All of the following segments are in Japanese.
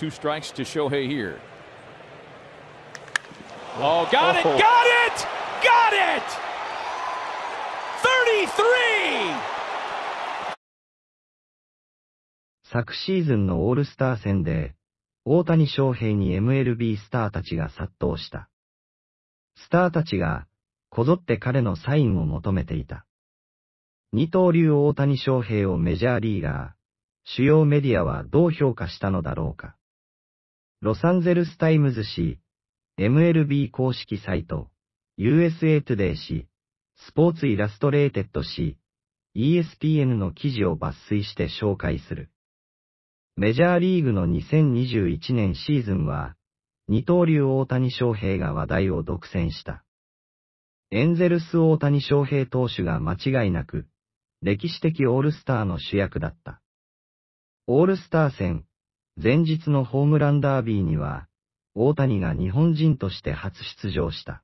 Two strikes to Shohei here. Oh, got it, got it, got it! 33! 昨シーズンのオールスター戦で、大谷翔平に MLB スターたちが殺到した。スターたちが、こぞって彼のサインを求めていた。二刀流大谷翔平をメジャーリーガー、主要メディアはどう評価したのだろうか。ロサンゼルスタイムズ氏、MLB 公式サイト、USA トゥデイ氏、スポーツイラストレーテッド氏、ESPN の記事を抜粋して紹介する。メジャーリーグの2021年シーズンは、二刀流大谷翔平が話題を独占した。エンゼルス大谷翔平投手が間違いなく、歴史的オールスターの主役だった。オールスター戦、前日のホームランダービーには、大谷が日本人として初出場した。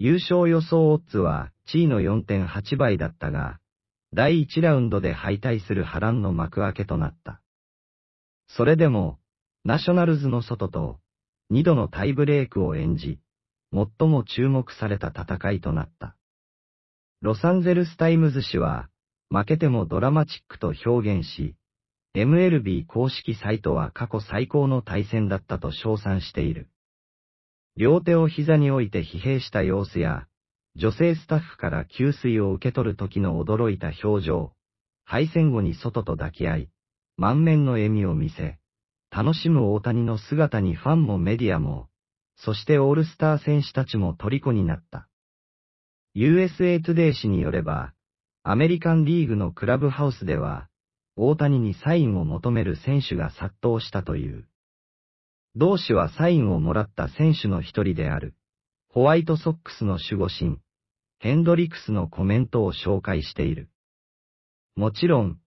優勝予想オッズは地位の4.8倍だったが、第1ラウンドで敗退する波乱の幕開けとなった。それでも、ナショナルズの外と、2度のタイブレークを演じ、最も注目された戦いとなった。ロサンゼルスタイムズ氏は、負けてもドラマチックと表現し、MLB 公式サイトは過去最高の対戦だったと称賛している。両手を膝に置いて疲弊した様子や、女性スタッフから給水を受け取る時の驚いた表情、敗戦後に外と抱き合い、満面の笑みを見せ、楽しむ大谷の姿にファンもメディアも、そしてオールスター選手たちも虜になった。USA Today 氏によれば、アメリカンリーグのクラブハウスでは、大谷にサインを求める選手が殺到したという。同氏はサインをもらった選手の一人である、ホワイトソックスの守護神、ヘンドリクスのコメントを紹介している。もちろん、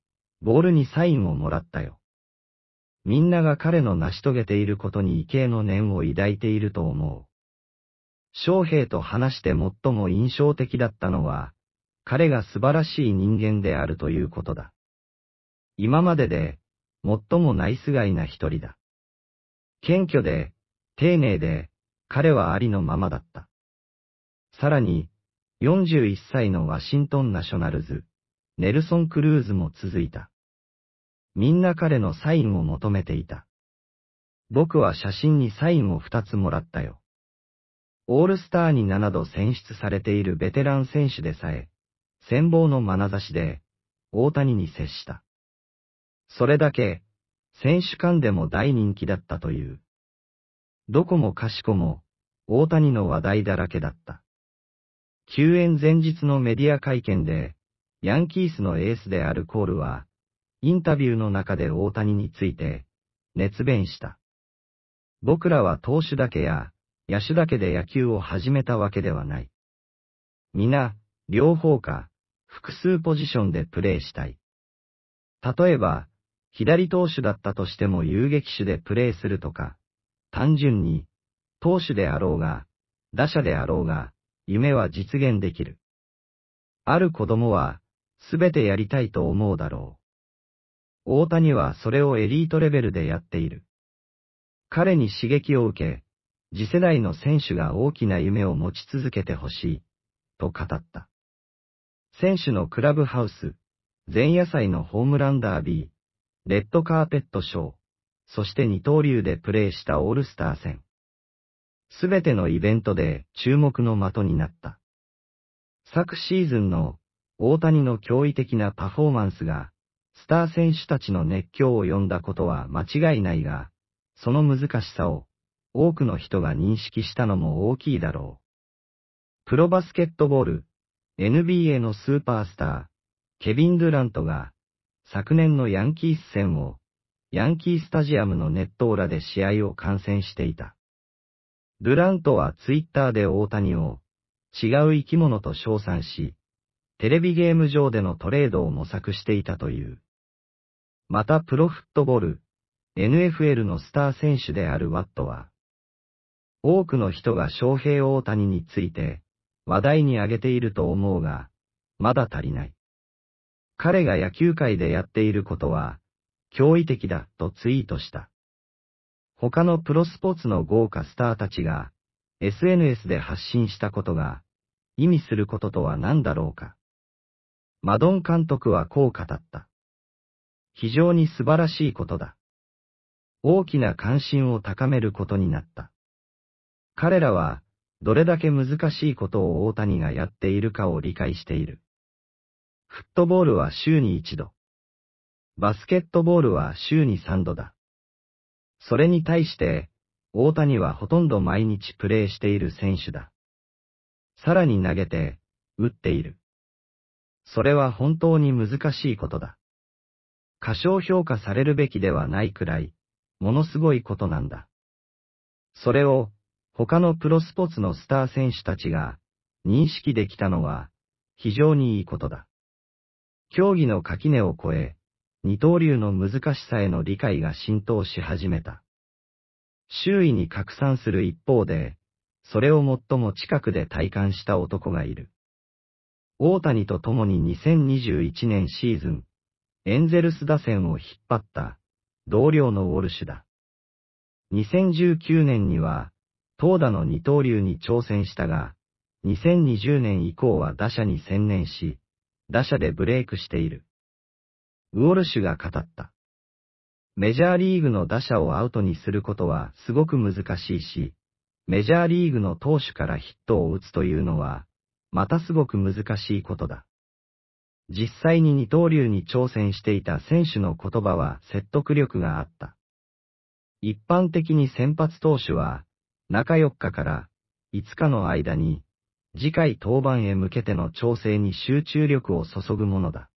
ボールにサインをもらったよ。みんなが彼の成し遂げていることに畏敬の念を抱いていると思う。翔平と話して最も印象的だったのは、彼が素晴らしい人間であるということだ。今までで、最もナイスガイな一人だ。謙虚で、丁寧で、彼はありのままだった。さらに、41歳のワシントンナショナルズ、ネルソン・クルーズも続いた。みんな彼のサインを求めていた。僕は写真にサインを二つもらったよ。オールスターに七度選出されているベテラン選手でさえ、戦望の眼差しで、大谷に接した。それだけ、選手間でも大人気だったという。どこもかしこも、大谷の話題だらけだった。救援前日のメディア会見で、ヤンキースのエースであるコールは、インタビューの中で大谷について、熱弁した。僕らは投手だけや、野手だけで野球を始めたわけではない。皆、両方か、複数ポジションでプレーしたい。例えば、左投手だったとしても遊撃手でプレーするとか、単純に、投手であろうが、打者であろうが、夢は実現できる。ある子供は、すべてやりたいと思うだろう。大谷はそれをエリートレベルでやっている。彼に刺激を受け、次世代の選手が大きな夢を持ち続けてほしい、と語った。選手のクラブハウス、前夜祭のホームランダービー、レッドカーペットショー、そして二刀流でプレーしたオールスター戦。すべてのイベントで注目の的になった。昨シーズンの大谷の驚異的なパフォーマンスが、スター選手たちの熱狂を呼んだことは間違いないが、その難しさを多くの人が認識したのも大きいだろう。プロバスケットボール、NBA のスーパースター、ケビン・ドゥラントが、昨年のヤンキース戦を、ヤンキースタジアムのネット裏で試合を観戦していた。ドゥラントはツイッターで大谷を、違う生き物と称賛し、テレビゲーム上でのトレードを模索していたという。またプロフットボール、NFL のスター選手であるワットは、多くの人が翔平大谷について、話題に挙げていると思うが、まだ足りない。彼が野球界でやっていることは、驚異的だとツイートした。他のプロスポーツの豪華スターたちが、SNS で発信したことが、意味することとは何だろうか。マドン監督はこう語った。非常に素晴らしいことだ。大きな関心を高めることになった。彼らは、どれだけ難しいことを大谷がやっているかを理解している。フットボールは週に一度。バスケットボールは週に三度だ。それに対して、大谷はほとんど毎日プレーしている選手だ。さらに投げて、打っている。それは本当に難しいことだ。過小評価されるべきではないくらい、ものすごいことなんだ。それを、他のプロスポーツのスター選手たちが、認識できたのは、非常にいいことだ。競技の垣根を越え、二刀流の難しさへの理解が浸透し始めた。周囲に拡散する一方で、それを最も近くで体感した男がいる。大谷と共に2021年シーズン、エンゼルス打線を引っ張った同僚のウォルシュだ。2019年には、投打の二刀流に挑戦したが、2020年以降は打者に専念し、打者でブレイクしている。ウォルシュが語った。メジャーリーグの打者をアウトにすることはすごく難しいし、メジャーリーグの投手からヒットを打つというのは、またすごく難しいことだ。実際に二刀流に挑戦していた選手の言葉は説得力があった。一般的に先発投手は、中4日から5日の間に次回登板へ向けての調整に集中力を注ぐものだ。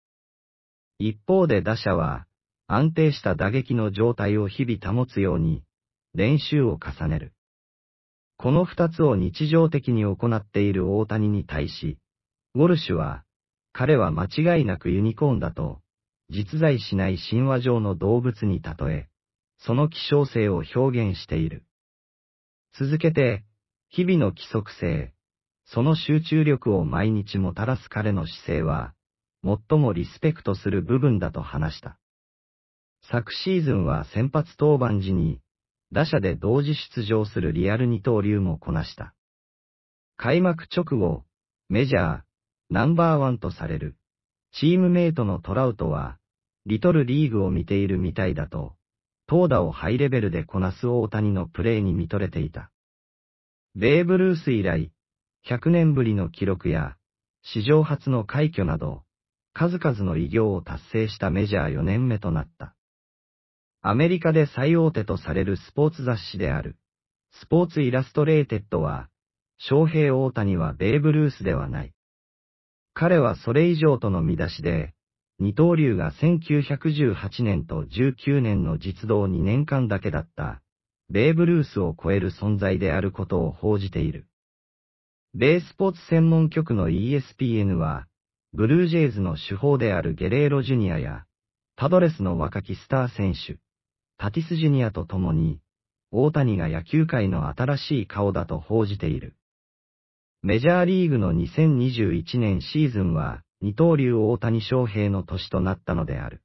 一方で打者は、安定した打撃の状態を日々保つように、練習を重ねる。この二つを日常的に行っている大谷に対し、ウォルシュは、彼は間違いなくユニコーンだと、実在しない神話上の動物に例え、その希少性を表現している。続けて、日々の規則性、その集中力を毎日もたらす彼の姿勢は、最もリスペクトする部分だと話した。昨シーズンは先発登板時に、打者で同時出場するリアル二刀流もこなした。開幕直後、メジャー、ナンバーワンとされる、チームメイトのトラウトは、リトルリーグを見ているみたいだと、投打をハイレベルでこなす大谷のプレーに見とれていた。ベーブ・ルース以来、100年ぶりの記録や、史上初の快挙など、数々の偉業を達成したメジャー4年目となった。アメリカで最大手とされるスポーツ雑誌である、スポーツイラストレイテッドは、翔平大谷はベーブ・ルースではない。彼はそれ以上との見出しで、二刀流が1918年と19年の実動2年間だけだった、ベーブ・ルースを超える存在であることを報じている。米スポーツ専門局の ESPN は、ブルージェイズの主砲であるゲレーロジュニアや、パドレスの若きスター選手、タティスジュニアと共に、大谷が野球界の新しい顔だと報じている。メジャーリーグの2021年シーズンは、二刀流大谷翔平の年となったのである。